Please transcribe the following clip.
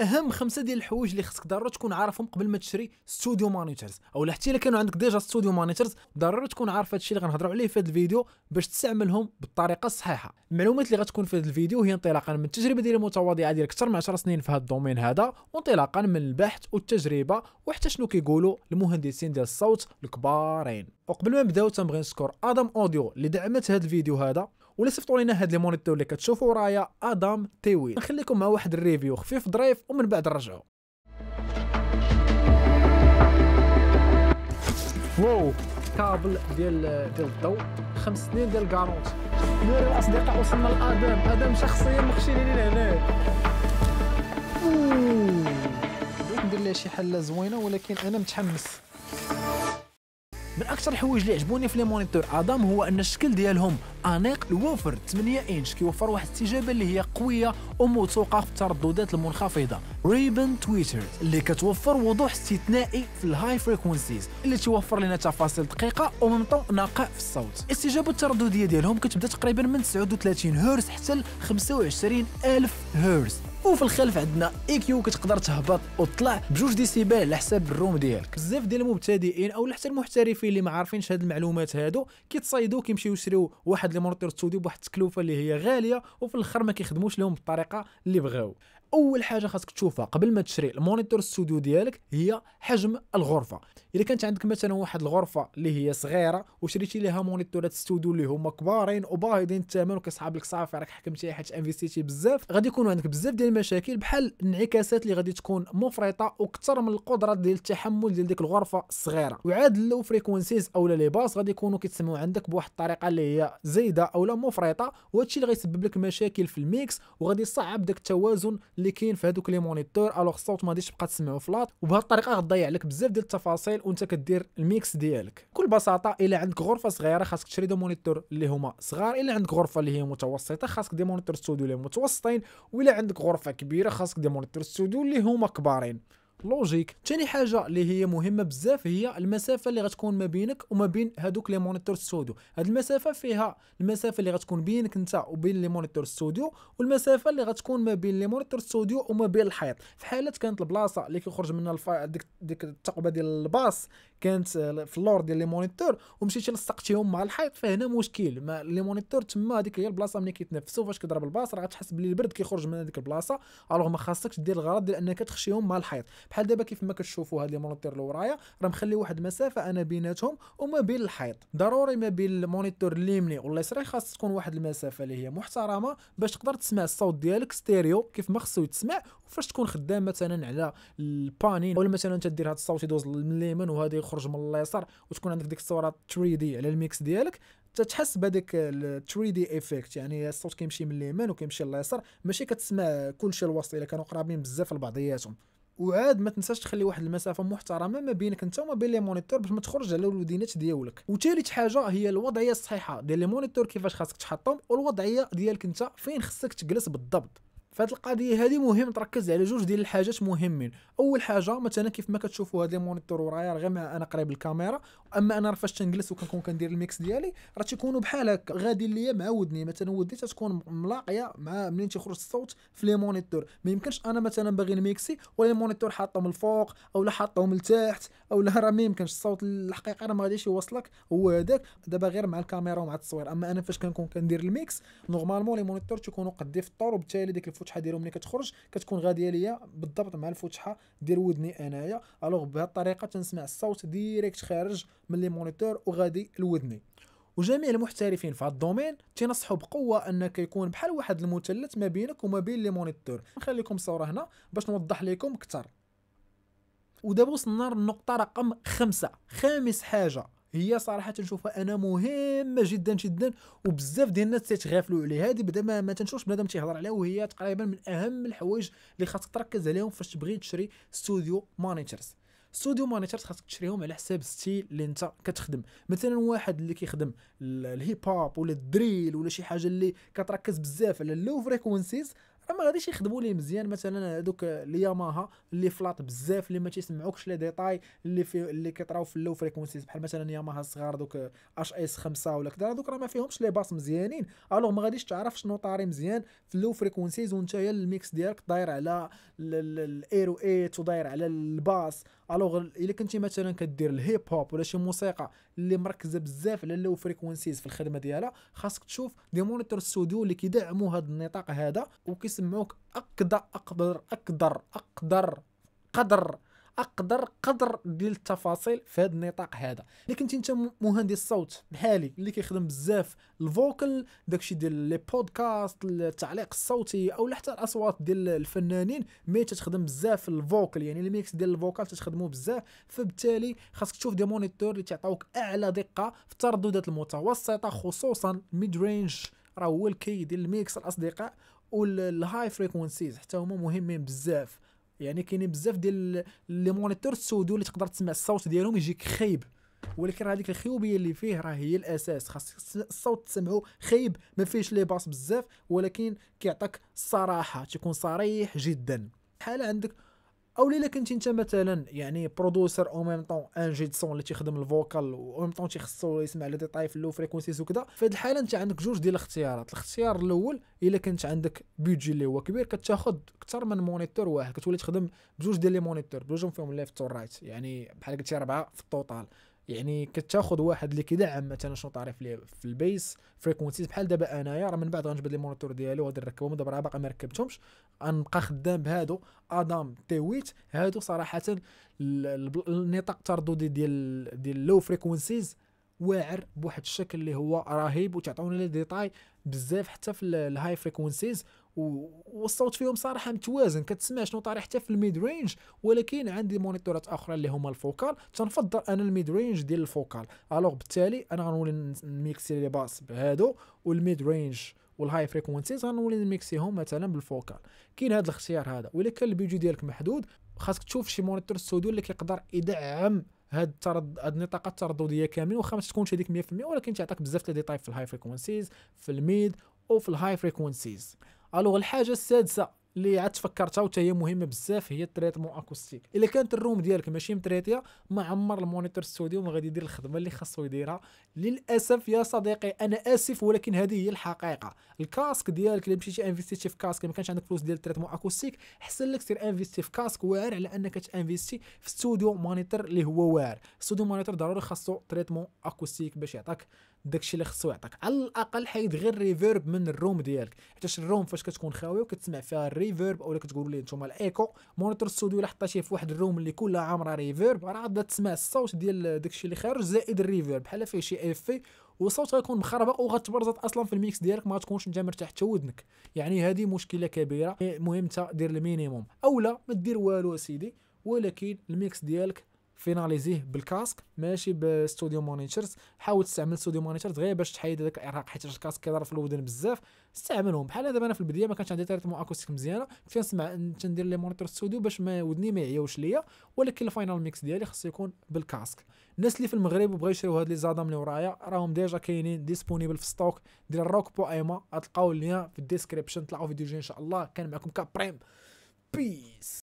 اهم خمسه ديال الحوايج اللي خصك ضروري تكون عارفهم قبل ما تشري ستوديو مانيترز اولا حتى الا كانوا عندك ديجا ستوديو مانيترز ضروري تكون عارف هادشي اللي غنهضروا عليه في هذا الفيديو باش تستعملهم بالطريقه الصحيحه المعلومات اللي غتكون في هذا الفيديو هي انطلاقا من التجربه ديالي المتواضعه ديال اكثر من 10 سنين في هذا الدومين هذا وانطلاقا من البحث والتجربه وحتى شنو كيقولوا المهندسين ديال الصوت الكبارين وقبل ما نبداو تنبغي نشكر ادم اوديو اللي دعمت هذا الفيديو هذا ولا صيفطوا لنا هاد لي مونيتور اللي كتشوفوا ورايا ادم تيوي نخليكم مع واحد الريفيو خفيف ظريف ومن بعد نرجعوا واو كابل ديال ديال الضوء خمس سنين ديال كارونت ديال الاصدقاء وصلنا لادم ادم شخصيا مخشي لي لهنا ندير لها شي حله زوينه ولكن انا متحمس من اكثر الحوايج اللي عجبوني في لي مونيتور ادم هو ان الشكل ديالهم انيق الوفر 8 انش كيوفر واحد الاستجابه اللي هي قويه وموثوقه في الترددات المنخفضه ريبن تويتر اللي كتوفر وضوح استثنائي في الهاي فريكونسيز اللي توفر لنا تفاصيل دقيقه ومنطو نقاء في الصوت الاستجابه التردديه ديالهم كتبدا تقريبا من 39 هرتز حتى ل 25000 هرتز وفي الخلف عندنا اي كيو كتقدر تهبط وتطلع بجوج ديسيبل على حساب الروم ديالك بزاف ديال المبتدئين او حتى المحترفين اللي ما عارفينش هاد المعلومات هادو كيتصايدوا كيمشيو يشريو واحد لي مونيتور ستوديو بواحد التكلفه اللي هي غاليه وفي الاخر ما كيخدموش لهم بالطريقه اللي بغاو اول حاجه خاصك تشوفها قبل ما تشري المونيتور ستوديو ديالك هي حجم الغرفه اذا كانت عندك مثلا واحد الغرفه اللي هي صغيره وشريتي لها مونيتورات ستوديو اللي هما كبارين وباهضين الثمن وكيصحاب لك صافي راك حكمتي حيت انفيستيتي بزاف غادي يكون عندك بزاف ديال المشاكل بحال الانعكاسات اللي غادي تكون مفرطه واكثر من القدره ديال التحمل ديال ديك الغرفه الصغيره وعاد اللو فريكونسيز اولا لي باس غادي يكونوا كيتسمعوا عندك بواحد الطريقه اللي هي زايده اولا مفرطه وهادشي اللي غيسبب لك مشاكل في الميكس وغادي يصعب داك التوازن اللي كاين في هذوك لي مونيتور الوغ الصوت ما غاديش تبقى تسمعو فلات وبهذه الطريقه غضيع لك بزاف ديال التفاصيل وانت كدير الميكس ديالك بكل بساطه الا عندك غرفه صغيره خاصك تشري دو مونيتور اللي هما صغار الا عندك غرفه اللي هي متوسطه خاصك دي مونيتور ستوديو اللي متوسطين والا عندك غرفه كبيره خاصك دي مونيتور ستوديو اللي هما كبارين لوجيك ثاني حاجه اللي هي مهمه بزاف هي المسافه اللي غتكون ما بينك وما بين هذوك لي مونيتور ستوديو هاد المسافه فيها المسافه اللي غتكون بينك انت وبين لي مونيتور ستوديو والمسافه اللي غتكون ما بين لي مونيتور ستوديو وما بين الحيط في حاله كانت البلاصه اللي كيخرج منها الفا ديك ديك الثقبه ديال الباص كانت آه، في اللور ديال لي مونيتور ومشيت لصقتيهم مع الحيط فهنا مشكل ما لي مونيتور تما هذيك هي البلاصه ملي كيتنفسوا فاش كضرب الباص راه غتحس بلي البرد كيخرج من هذيك البلاصه الوغ ما خاصكش دير الغرض ديال انك تخشيهم مع الحيط بحال دابا كيف ما كتشوفوا هاد لي مونيتور اللي ورايا راه مخلي واحد المسافه انا بيناتهم وما بين الحيط ضروري ما بين المونيتور اليمني واليسري خاص تكون واحد المسافه اللي هي محترمه باش تقدر تسمع الصوت ديالك ستيريو كيف ما خصو يتسمع وفاش تكون خدام مثلا على البانين ولا مثلا تدير هذا الصوت يدوز من اليمين وهذا يخرج من اليسار وتكون عندك ديك الصوره 3 دي على الميكس ديالك تتحس بهذاك 3 دي ايفيكت يعني الصوت كيمشي من اليمين وكيمشي لليسار ماشي كتسمع كلشي الوسط الا كانوا قرابين بزاف لبعضياتهم وعاد ما تنساش تخلي واحد المسافه محترمه ما بينك انت وما بين لي مونيتور باش ما تخرج على الودينات ديالك وثالث حاجه هي الوضعيه الصحيحه ديال لي مونيتور كيفاش خاصك تحطهم والوضعيه ديالك انت فين خصك تجلس بالضبط فهاد القضيه هذه مهم تركز على جوج ديال الحاجات مهمين اول حاجه مثلا كيف ما كتشوفوا هاد لي مونيتور ورايا غير انا قريب الكاميرا اما انا فاش تنجلس وكنكون كندير الميكس ديالي راه تيكونوا بحال هكا غادي ليا مع ودني مثلا ودني تتكون ملاقيه مع منين تيخرج الصوت في لي مونيتور ما يمكنش انا مثلا باغي نميكسي ولا المونيتور حاطهم الفوق او لا حاطهم التحت او لا راه ما يمكنش الصوت الحقيقي راه ما غاديش يوصلك هو هذاك دابا غير مع الكاميرا ومع التصوير اما انا فاش كنكون كندير الميكس نورمالمون لي مونيتور تيكونوا قدي في الطور وبالتالي ديك الفتحه ديالهم ملي كتخرج كتكون غاديه ليا بالضبط مع الفتحه ديال ودني انايا الوغ بهذه الطريقه تنسمع الصوت ديريكت خارج من لي مونيتور وغادي لودني وجميع المحترفين في هذا الدومين تنصحوا بقوه انك يكون بحال واحد المثلث ما بينك وما بين لي مونيتور نخليكم الصوره هنا باش نوضح لكم اكثر ودابا وصلنا للنقطه رقم خمسة خامس حاجه هي صراحه نشوفها انا مهمه جدا جدا وبزاف ديال الناس تيتغافلوا عليها هذه بدا ما, ما تنشوفش بنادم تيهضر عليها وهي تقريبا من اهم الحوايج اللي خاصك تركز عليهم فاش تبغي تشري ستوديو مانيترز ستوديو مانيترز خاصك تشريهم على حساب الستيل اللي انت كتخدم مثلا واحد اللي كيخدم الهيب هوب ولا الدريل ولا شي حاجه اللي كتركز بزاف على اللو فريكونسيز ما غاديش يخدموا لي مزيان مثلا هذوك ياماها اللي فلاط بزاف اللي ما تيسمعوكش لي ديتاي اللي في اللي كيطراو في اللو فريكونسيز بحال مثلا ياماها الصغار دوك اش اس 5 ولا كذا هذوك راه ما فيهمش لي باس مزيانين الوغ ما غاديش تعرف شنو طاري مزيان في اللو فريكونسيز وانت يا الميكس ديالك داير على الايرو 8 وداير على الباس الوغ الا كنتي مثلا كدير الهيب هوب ولا شي موسيقى اللي مركزه بزاف على اللو فريكونسيز في الخدمه ديالها خاصك تشوف دي مونيتور ستوديو اللي كيدعموا هذا النطاق هذا وكيس يسمعوك اقدر اقدر اقدر اقدر قدر اقدر قدر ديال التفاصيل في هذا النطاق هذا الا كنت انت مهندس صوت بحالي اللي كيخدم بزاف الفوكل داكشي ديال لي بودكاست التعليق الصوتي او حتى الاصوات ديال الفنانين مي تتخدم بزاف الفوكل يعني الميكس ديال الفوكال تخدمو بزاف فبالتالي خاصك تشوف دي مونيتور اللي تعطيوك اعلى دقه في الترددات المتوسطه خصوصا ميد رينج راه هو الكي ديال الميكس الاصدقاء والهاي فريكونسيز حتى هما مهمين بزاف يعني كاينين بزاف ديال لي مونيتور السودو اللي تقدر تسمع الصوت ديالهم يجيك خايب ولكن هذيك الخيوبيه اللي فيه راه هي الاساس خاص الصوت تسمعو خايب ما فيهش لي باس بزاف ولكن كيعطيك الصراحه تيكون صريح جدا حالة عندك او الا كنت انت مثلا يعني برودوسر او ميم طون انجي سون اللي تيخدم الفوكال او ميم طون تيخصو يسمع لي ديطاي في لو فريكونسيز وكذا في هذه الحاله انت عندك جوج ديال الاختيارات الاختيار الاول الا كنت عندك بيدجي اللي هو كبير كتاخذ اكثر من مونيتور واحد كتولي تخدم بجوج ديال لي مونيتور بجوجهم فيهم ليفت ورايت يعني بحال قلتي ربعه في التوتال يعني كتاخذ واحد اللي كيدعم مثلا شنو طارف ليه في البيس فريكونسيز بحال دابا انايا راه من بعد غنجبد لي مونيتور ديالي وغادي نركبهم دابا راه باقي ما ركبتهمش غنبقى خدام بهادو ادم تي 8 هادو صراحه النطاق الترددي ديال ديال لو فريكونسيز واعر بواحد الشكل اللي هو رهيب وتعطوني لي ديتاي بزاف حتى في الهاي فريكونسيز والصوت فيهم صراحه متوازن كتسمع شنو طاري حتى في الميد رينج ولكن عندي مونيتورات اخرى اللي هما الفوكال تنفضل انا الميد رينج ديال الفوكال الوغ بالتالي انا غنولي نميكسي لي باس بهادو والميد رينج والهاي فريكونسيز غنولي نميكسيهم مثلا بالفوكال كاين هذا الاختيار هذا ولا كان الفيديو ديالك محدود خاصك تشوف شي مونيتور ستوديو اللي كيقدر يدعم هاد الترد هاد النطاقه التردديه كاملين واخا ما تكونش هذيك 100% ولكن تعطيك بزاف تاع ديتاي في الهاي فريكونسيز في الميد او في الهاي فريكونسيز الوغ الحاجه السادسه اللي عاد تفكرتها وتا هي مهمه بزاف هي التريتمون اكوستيك الا كانت الروم ديالك ماشي متريتيا ما عمر المونيتور ستوديو ما غادي يدير الخدمه اللي خاصو يديرها للاسف يا صديقي انا اسف ولكن هذه هي الحقيقه الكاسك ديالك اللي مشيتي انفيستي في كاسك ما كانش عندك فلوس ديال التريتمون اكوستيك احسن لك سير انفيستي في كاسك واعر على انك تانفيستي في ستوديو مونيتور اللي هو واعر ستوديو مونيتور ضروري خاصو تريتمون اكوستيك باش يعطيك داكشي اللي خصو يعطيك على الاقل حيد غير الريفيرب من الروم ديالك حيت الروم فاش كتكون خاويه وكتسمع فيها الريفيرب اولا كتقولوا ليه نتوما الايكو مونيتور ستوديو الا حطيتيه في واحد الروم اللي كلها عامره ريفيرب راه غادا تسمع الصوت ديال داكشي اللي خارج زائد الريفيرب بحال فيه شي اف والصوت غيكون مخربق وغتبرزط اصلا في الميكس ديالك ما تكونش انت مرتاح حتى ودنك يعني هذه مشكله كبيره المهم تا دير المينيموم اولا ما دير والو سيدي ولكن الميكس ديالك فيناليزيه بالكاسك ماشي بستوديو مونيتورز حاول تستعمل ستوديو مونيتورز غير باش تحيد هذاك الارهاق حيت الكاسك كيضر في الودن بزاف استعملهم بحال دابا انا في البدايه ما كانش عندي تريتمو اكوستيك مزيانه كنت نسمع تندير لي مونيتور ستوديو باش ما ودني ما يعياوش ليا ولكن الفاينل ميكس ديالي خصو يكون بالكاسك الناس اللي في المغرب وبغاو يشريو هاد لي زادام اللي ورايا راهم ديجا كاينين ديسبونيبل في ستوك ديال بو ايما غتلقاو اللين في الديسكريبشن تلقاو فيديو جاي ان شاء الله كان معكم كابريم بيس